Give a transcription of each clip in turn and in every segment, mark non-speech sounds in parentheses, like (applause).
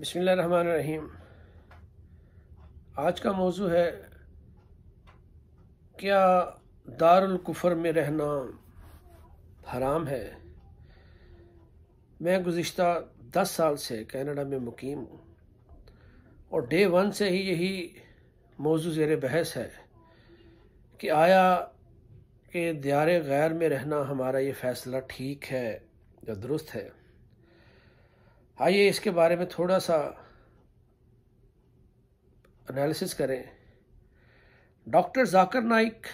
بسم اللہ الرحمن الرحیم آج کا موضوع ہے کیا دار الکفر میں رہنا حرام ہے میں گزشتہ دس سال سے کینیڈا میں مقیم ہوں اور ڈے ون سے ہی یہی موضوع زیر بحث ہے کہ آیا کہ دیار غیر میں رہنا ہمارا یہ فیصلہ ٹھیک ہے یا درست ہے آئیے اس کے بارے میں تھوڑا سا انالسس کریں ڈاکٹر ذاکر نائک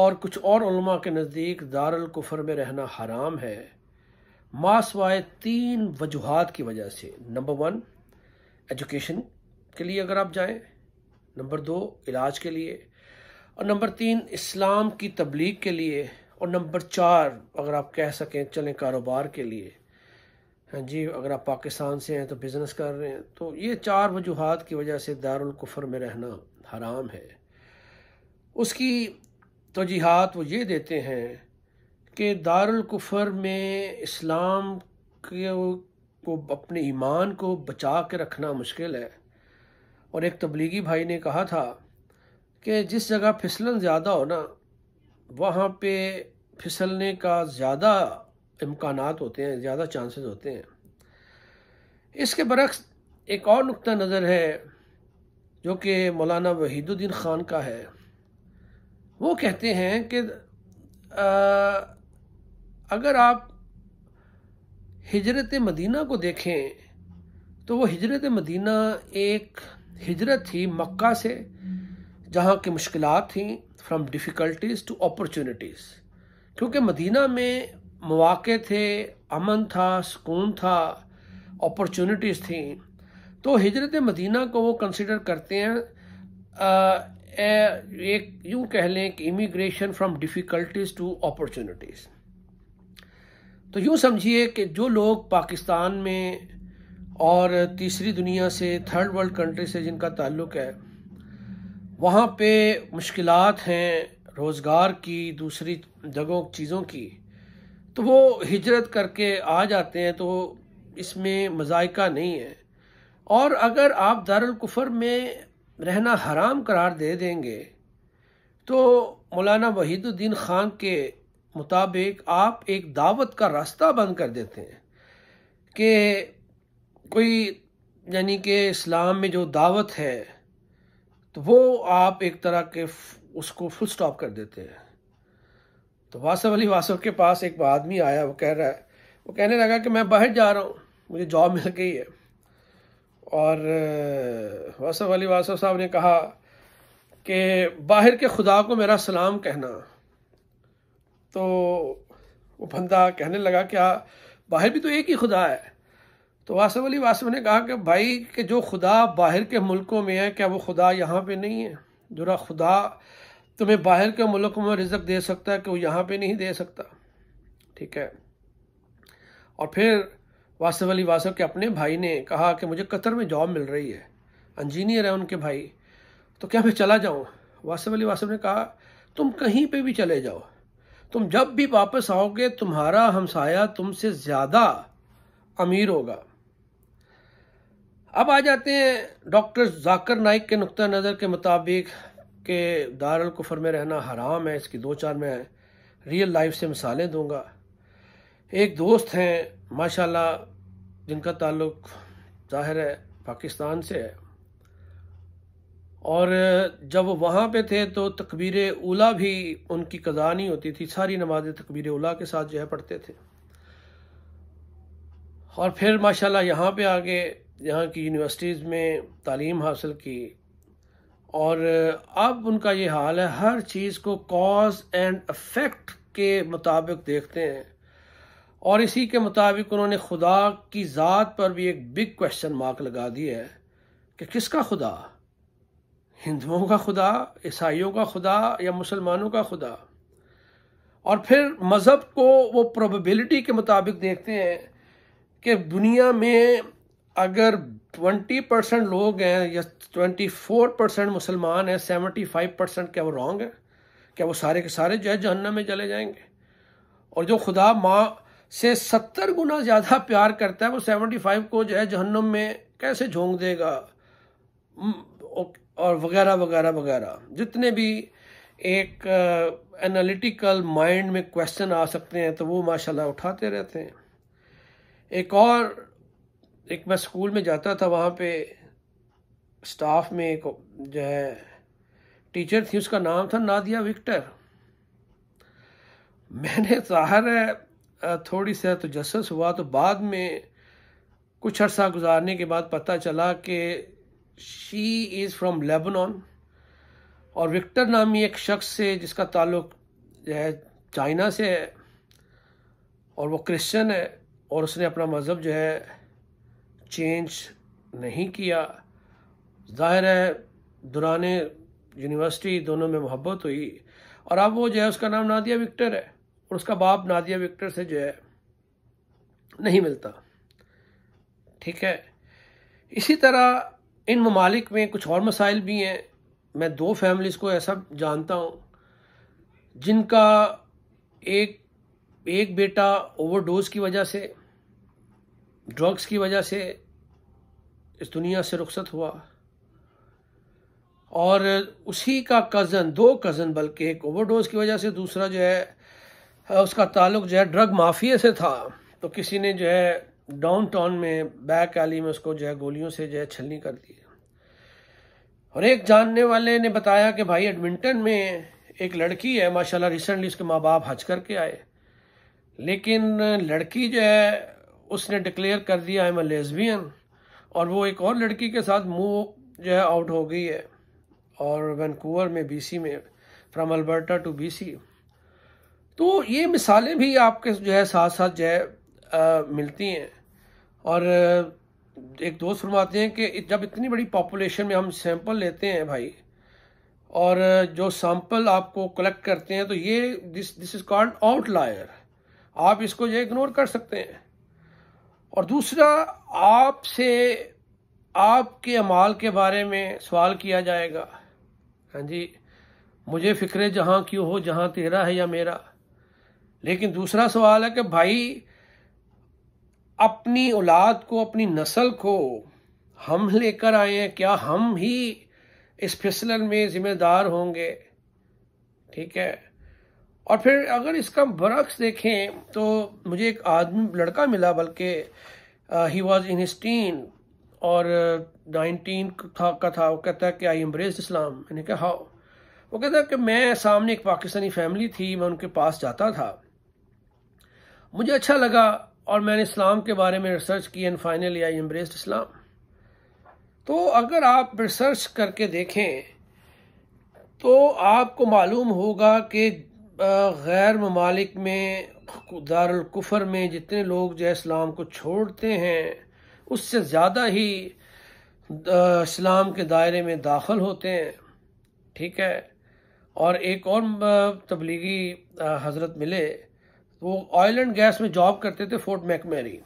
اور کچھ اور علماء کے نزدیک دار الکفر میں رہنا حرام ہے ماس وایے تین وجوہات کی وجہ سے نمبر ون ایجوکیشن کے لیے اگر آپ جائیں نمبر دو علاج کے لیے اور نمبر تین اسلام کی تبلیغ کے لیے اور نمبر چار اگر آپ کہہ سکیں چلیں کاروبار کے لیے ہاں جی اگر آپ پاکستان سے ہیں تو بزنس کر رہے ہیں تو یہ چار وجوہات کی وجہ سے دار القفر میں رہنا حرام ہے اس کی توجیحات وہ یہ دیتے ہیں کہ دارالکفر میں اسلام کو اپنے ایمان کو بچا کے رکھنا مشکل ہے اور ایک تبلیغی بھائی نے کہا تھا کہ جس جگہ پھسلن زیادہ ہونا وہاں پہ پھسلنے کا زیادہ امکانات ہوتے ہیں زیادہ چانسز ہوتے ہیں اس کے برعکس ایک اور نقطہ نظر ہے جو کہ مولانا وحید الدین خان کا ہے وہ کہتے ہیں کہ اگر آپ ہجرت مدینہ کو دیکھیں تو وہ ہجرت مدینہ ایک ہجرت تھی مکہ سے جہاں کی مشکلات تھیں فرام ڈیفیکلٹیز ٹو اپرچونیٹیز کیونکہ مدینہ میں مواقع تھے امن تھا سکون تھا اپرچونٹیز تھیں تو ہجرت مدینہ کو وہ کنسیڈر کرتے ہیں ایک یوں کہہ لیں کہ immigration from difficulties to opportunities تو یوں سمجھیے کہ جو لوگ پاکستان میں اور تیسری دنیا سے تھرڈ ورلڈ کنٹری سے جن کا تعلق ہے وہاں پہ مشکلات ہیں روزگار کی دوسری جگہوں چیزوں کی تو وہ ہجرت کر کے آ جاتے ہیں تو اس میں مذائقہ نہیں ہے اور اگر آپ دارالکفر میں رہنا حرام قرار دے دیں گے تو مولانا وحید الدین خان کے مطابق آپ ایک دعوت کا راستہ بند کر دیتے ہیں کہ کوئی یعنی کہ اسلام میں جو دعوت ہے تو وہ آپ ایک طرح کے اس کو فل سٹاپ کر دیتے ہیں تو واسف علی واسف کے پاس ایک آدمی آیا وہ کہہ رہا ہے وہ کہنے لگا کہ میں باہر جا رہا ہوں مجھے جاب مل گئی ہے اور واسف علی واسف صاحب نے کہا کہ باہر کے خدا کو میرا سلام کہنا تو وہ بندہ کہنے لگا کہ ہاں، باہر بھی تو ایک ہی خدا ہے تو واسف علی واسف نے کہا کہ بھائی کہ جو خدا باہر کے ملکوں میں ہے کیا وہ خدا یہاں پہ نہیں ہے جو را خدا تمہیں باہر کے ملک میں رزق دے سکتا ہے کہ وہ یہاں پہ نہیں دے سکتا ٹھیک ہے اور پھر واسف علی واسف کے اپنے بھائی نے کہا کہ مجھے قطر میں جاب مل رہی ہے انجینئر ہے ان کے بھائی تو کیا میں چلا جاؤں واسف علی واسف نے کہا تم کہیں پہ بھی چلے جاؤ تم جب بھی واپس آؤ گے تمہارا ہمسایہ تم سے زیادہ امیر ہوگا اب آ جاتے ہیں ڈاکٹر ذاکر نائک کے نقطہ نظر کے مطابق کہ دارالکفر میں رہنا حرام ہے اس کی دو چار میں ریئل لائف سے مثالیں دوں گا ایک دوست ہیں ماشاءاللہ جن کا تعلق ظاہر ہے پاکستان سے ہے اور جب وہ وہاں پہ تھے تو تکبیر اولا بھی ان کی قضا نہیں ہوتی تھی ساری نمازیں تکبیر اولا کے ساتھ جو ہے پڑھتے تھے اور پھر ماشاءاللہ یہاں پہ آگے یہاں کی یونیورسٹیز میں تعلیم حاصل کی اور اب ان کا یہ حال ہے ہر چیز کو کاز اینڈ افیکٹ کے مطابق دیکھتے ہیں اور اسی کے مطابق انہوں نے خدا کی ذات پر بھی ایک بگ کوشچن مارک لگا دی ہے کہ کس کا خدا ہندوؤں کا خدا عیسائیوں کا خدا یا مسلمانوں کا خدا اور پھر مذہب کو وہ پروبیبلٹی کے مطابق دیکھتے ہیں کہ دنیا میں اگر ٹونٹی لوگ ہیں یا 24% فور مسلمان ہیں سیونٹی فائیو کیا وہ رانگ ہے کیا وہ سارے کے سارے جو ہے جہنم میں چلے جائیں گے اور جو خدا ماں سے ستر گنا زیادہ پیار کرتا ہے وہ سیونٹی فائیو کو ہے جہنم میں کیسے جھونک دے گا اور وغیرہ وغیرہ وغیرہ جتنے بھی ایک انالیٹیکل مائنڈ میں کویشچن آ سکتے ہیں تو وہ ماشاءاللہ اٹھاتے رہتے ہیں ایک اور ایک میں سکول میں جاتا تھا وہاں پہ اسٹاف میں ایک جو ہے ٹیچر تھی اس کا نام تھا نادیہ وکٹر میں نے ظاہر ہے تھوڑی سا تو جسس ہوا تو بعد میں کچھ عرصہ گزارنے کے بعد پتہ چلا کہ شی از فرام لیبنان اور وکٹر نامی ایک شخص سے جس کا تعلق جو ہے چائنا سے ہے اور وہ کرسچن ہے اور اس نے اپنا مذہب جو ہے چینج نہیں کیا ظاہر ہے دوران یونیورسٹی دونوں میں محبت ہوئی اور اب وہ جو ہے اس کا نام نادیہ وکٹر ہے اور اس کا باپ نادیہ وکٹر سے جو ہے نہیں ملتا ٹھیک ہے اسی طرح ان ممالک میں کچھ اور مسائل بھی ہیں میں دو فیملیز کو ایسا جانتا ہوں جن کا ایک ایک بیٹا اوور ڈوز کی وجہ سے ڈرگس کی وجہ سے اس دنیا سے رخصت ہوا اور اسی کا کزن دو کزن بلکہ ایک اوور ڈوز کی وجہ سے دوسرا جو ہے اس کا تعلق جو ہے ڈرگ مافیے سے تھا تو کسی نے جو ہے ڈاؤن ٹاؤن میں بیک ایلی میں اس کو جو ہے گولیوں سے جو ہے چھلنی کر دی اور ایک جاننے والے نے بتایا کہ بھائی ایڈمنٹن میں ایک لڑکی ہے ماشاءاللہ ریسنٹلی اس کے ماں باپ حج کر کے آئے لیکن لڑکی جو ہے اس نے ڈکلیئر کر دیا ایم اے لیزبین اور وہ ایک اور لڑکی کے ساتھ مو جو ہے آؤٹ ہو گئی ہے اور وینکوور میں بی سی میں from Alberta to B C تو یہ مثالیں بھی آپ کے جو ہے ساتھ ساتھ جو ہے ملتی ہیں اور ایک دوست فرماتے ہیں کہ جب اتنی بڑی پاپولیشن میں ہم سیمپل لیتے ہیں بھائی اور جو سیمپل آپ کو کلیکٹ کرتے ہیں تو یہ this this is called outlier آپ اس کو جو ہے اگنور کر سکتے ہیں اور دوسرا آپ سے آپ کے عمال کے بارے میں سوال کیا جائے گا ہاں جی مجھے فکر جہاں کیوں ہو جہاں تیرا ہے یا میرا لیکن دوسرا سوال ہے کہ بھائی اپنی اولاد کو اپنی نسل کو ہم لے کر آئے ہیں کیا ہم ہی اس پھسلن میں ذمہ دار ہوں گے ٹھیک ہے اور پھر اگر اس کا برعکس دیکھیں تو مجھے ایک آدمی لڑکا ملا بلکہ ہی واز انسٹین اور نائنٹین تھا کا تھا وہ کہتا ہے کہ آئی امبریز اسلام میں نے کہا ہاؤ وہ کہتا ہے کہ میں سامنے ایک پاکستانی فیملی تھی میں ان کے پاس جاتا تھا مجھے اچھا لگا اور میں نے اسلام کے بارے میں ریسرچ کی اینڈ فائنلی آئی ایمبریز اسلام تو اگر آپ ریسرچ کر کے دیکھیں تو آپ کو معلوم ہوگا کہ غیر ممالک میں دارالکفر میں جتنے لوگ جو اسلام کو چھوڑتے ہیں اس سے زیادہ ہی اسلام کے دائرے میں داخل ہوتے ہیں ٹھیک ہے اور ایک اور تبلیغی حضرت ملے وہ آئل اینڈ گیس میں جاب کرتے تھے فورٹ میک میری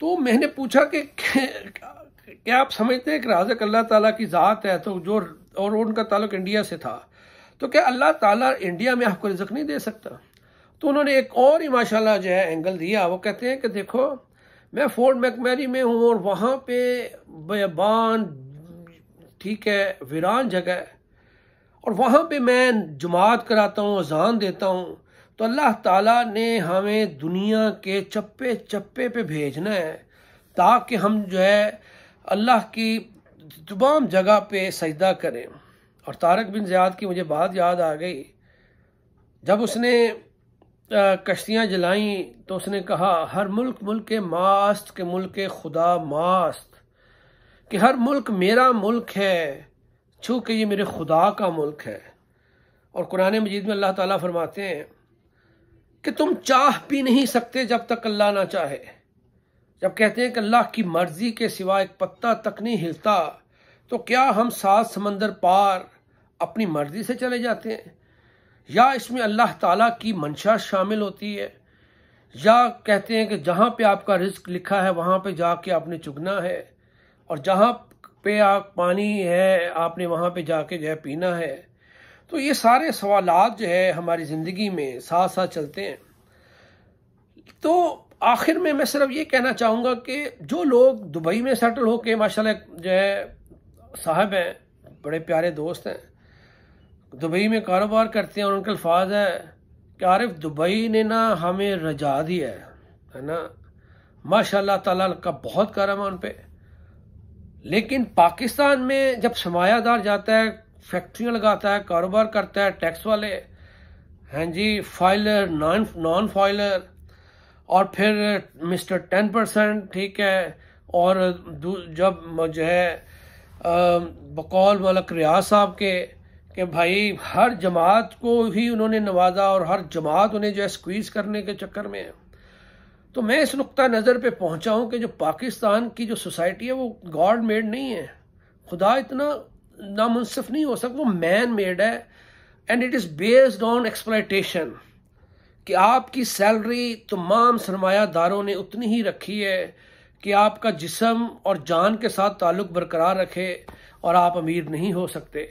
تو میں نے پوچھا کہ کیا آپ سمجھتے ہیں کہ رازق اللہ تعالیٰ کی ذات ہے تو جو اور ان کا تعلق انڈیا سے تھا تو کیا اللہ تعالیٰ انڈیا میں آپ کو رزق نہیں دے سکتا تو انہوں نے ایک اور ہی ماشاء اللہ جو ہے اینگل دیا وہ کہتے ہیں کہ دیکھو میں فورٹ میری میں ہوں اور وہاں پہ بیابان ٹھیک ہے ویران جگہ ہے اور وہاں پہ میں جماعت کراتا ہوں اذان دیتا ہوں تو اللہ تعالیٰ نے ہمیں دنیا کے چپے چپے پہ بھیجنا ہے تاکہ ہم جو ہے اللہ کی تمام جگہ پہ سجدہ کریں اور تارک بن زیاد کی مجھے بات یاد آ گئی جب اس نے کشتیاں جلائیں تو اس نے کہا ہر ملک ملک ماست کے ملک خدا ماست کہ ہر ملک میرا ملک ہے چونکہ یہ میرے خدا کا ملک ہے اور قرآن مجید میں اللہ تعالیٰ فرماتے ہیں کہ تم چاہ بھی نہیں سکتے جب تک اللہ نہ چاہے جب کہتے ہیں کہ اللہ کی مرضی کے سوا ایک پتہ تک نہیں ہلتا تو کیا ہم سات سمندر پار اپنی مرضی سے چلے جاتے ہیں یا اس میں اللہ تعالیٰ کی منشا شامل ہوتی ہے یا کہتے ہیں کہ جہاں پہ آپ کا رزق لکھا ہے وہاں پہ جا کے آپ نے چگنا ہے اور جہاں پہ آپ پانی ہے آپ نے وہاں پہ جا کے جو ہے پینا ہے تو یہ سارے سوالات جو ہے ہماری زندگی میں ساتھ ساتھ چلتے ہیں تو آخر میں میں صرف یہ کہنا چاہوں گا کہ جو لوگ دبئی میں سیٹل ہو کے ماشاءاللہ جو ہے صاحب ہیں بڑے پیارے دوست ہیں دبئی میں کاروبار کرتے ہیں اور ان کے الفاظ ہے کہ عارف دبئی نے نا ہمیں رجا دیا ہے نا ماشاء اللہ تعالیٰ کا بہت کرم ہے ان پہ لیکن پاکستان میں جب سمایہ دار جاتا ہے فیکٹریاں لگاتا ہے کاروبار کرتا ہے ٹیکس والے ہیں جی فائلر نان فائلر اور پھر مسٹر ٹین پرسینٹ ٹھیک ہے اور جب جو ہے بقول ملک ریاض صاحب کے کہ بھائی ہر جماعت کو ہی انہوں نے نوازا اور ہر جماعت انہیں جو ہے سکویز کرنے کے چکر میں ہے تو میں اس نقطہ نظر پہ پہنچا ہوں کہ جو پاکستان کی جو سوسائٹی ہے وہ گاڈ میڈ نہیں ہے خدا اتنا نامنصف نہیں ہو سکتا وہ مین میڈ ہے and it is based on exploitation کہ آپ کی سیلری تمام سرمایہ داروں نے اتنی ہی رکھی ہے کہ آپ کا جسم اور جان کے ساتھ تعلق برقرار رکھے اور آپ امیر نہیں ہو سکتے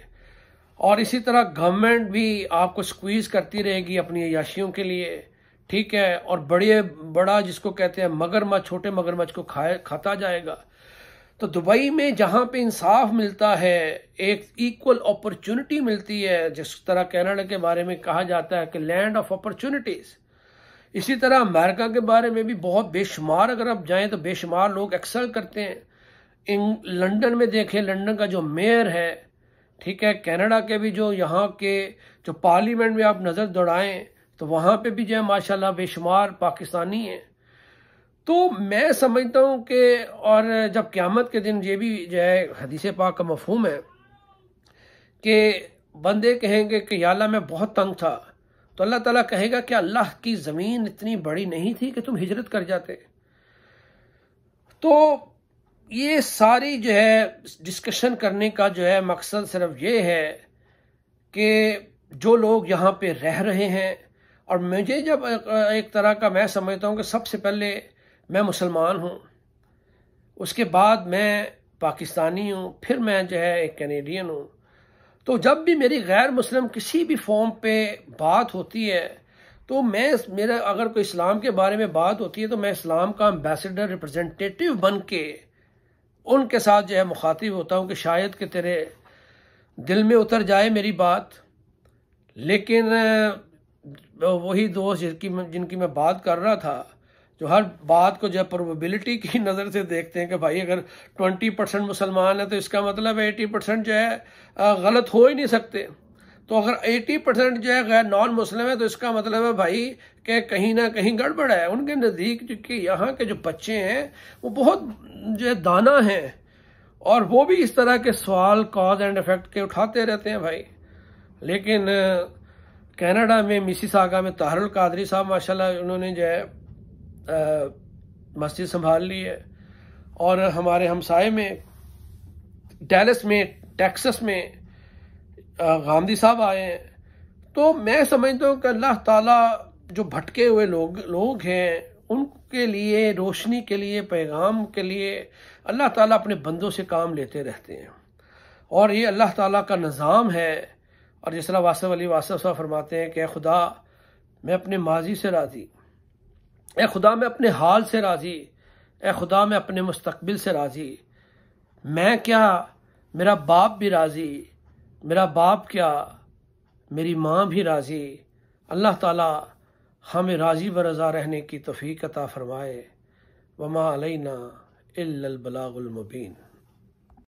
اور اسی طرح گورنمنٹ بھی آپ کو سکویز کرتی رہے گی اپنی عیاشیوں کے لیے ٹھیک ہے اور بڑے بڑا جس کو کہتے ہیں مگر مچھ چھوٹے مگر مچھ کو کھائے کھاتا جائے گا تو دبئی میں جہاں پہ انصاف ملتا ہے ایک ایکول اپرچونٹی ملتی ہے جس طرح کینیڈا کے بارے میں کہا جاتا ہے کہ لینڈ آف اپرچونٹیز اسی طرح امریکہ کے بارے میں بھی بہت بے شمار اگر آپ جائیں تو بے شمار لوگ ایکسل کرتے ہیں لنڈن میں دیکھیں لنڈن کا جو میئر ہے ٹھیک ہے کینیڈا کے بھی جو یہاں کے جو پارلیمنٹ میں آپ نظر دوڑائیں تو وہاں پہ بھی جو ہے ماشاءاللہ بے شمار پاکستانی ہیں تو میں سمجھتا ہوں کہ اور جب قیامت کے دن یہ بھی جو ہے حدیث پاک کا مفہوم ہے کہ بندے کہیں گے کہ یا اللہ میں بہت تنگ تھا تو اللہ تعالیٰ کہے گا کہ اللہ کی زمین اتنی بڑی نہیں تھی کہ تم ہجرت کر جاتے تو یہ ساری جو ہے ڈسکشن کرنے کا جو ہے مقصد صرف یہ ہے کہ جو لوگ یہاں پہ رہ رہے ہیں اور مجھے جب ایک طرح کا میں سمجھتا ہوں کہ سب سے پہلے میں مسلمان ہوں اس کے بعد میں پاکستانی ہوں پھر میں جو ہے ایک کینیڈین ہوں تو جب بھی میری غیر مسلم کسی بھی فارم پہ بات ہوتی ہے تو میں میرا اگر کوئی اسلام کے بارے میں بات ہوتی ہے تو میں اسلام کا امبیسڈر ریپرزنٹیٹیو بن کے ان کے ساتھ جو ہے مخاطب ہوتا ہوں کہ شاید کہ تیرے دل میں اتر جائے میری بات لیکن وہی دوست کی جن کی میں بات کر رہا تھا جو ہر بات کو جو ہے کی (laughs) نظر سے دیکھتے ہیں کہ بھائی اگر ٹونٹی پرسینٹ مسلمان ہے تو اس کا مطلب ایٹی پرسینٹ جو ہے غلط ہو ہی نہیں سکتے تو اگر ایٹی پرسینٹ جو ہے غیر نان مسلم ہے تو اس کا مطلب ہے بھائی کہ کہیں نہ کہیں گڑبڑ ہے ان کے نزدیک جو کہ یہاں کے جو بچے ہیں وہ بہت جو ہے دانا ہیں اور وہ بھی اس طرح کے سوال کاز اینڈ افیکٹ کے اٹھاتے رہتے ہیں بھائی لیکن کینیڈا میں مسی ساگا میں القادری صاحب ماشاء اللہ انہوں نے جو ہے مسجد سنبھال لی ہے اور ہمارے ہمسائے میں ڈیلس میں ٹیکسس میں غاندی صاحب آئے ہیں تو میں سمجھتا ہوں کہ اللہ تعالیٰ جو بھٹکے ہوئے لوگ لوگ ہیں ان کے لیے روشنی کے لیے پیغام کے لیے اللہ تعالیٰ اپنے بندوں سے کام لیتے رہتے ہیں اور یہ اللہ تعالیٰ کا نظام ہے اور جس طرح واسف علی واسف صاحب فرماتے ہیں کہ اے خدا میں اپنے ماضی سے راضی اے خدا میں اپنے حال سے راضی اے خدا میں اپنے مستقبل سے راضی میں کیا میرا باپ بھی راضی میرا باپ کیا میری ماں بھی راضی اللہ تعالی ہمیں راضی و رضا رہنے کی عطا فرمائے وما علینا الا البلاغ المبین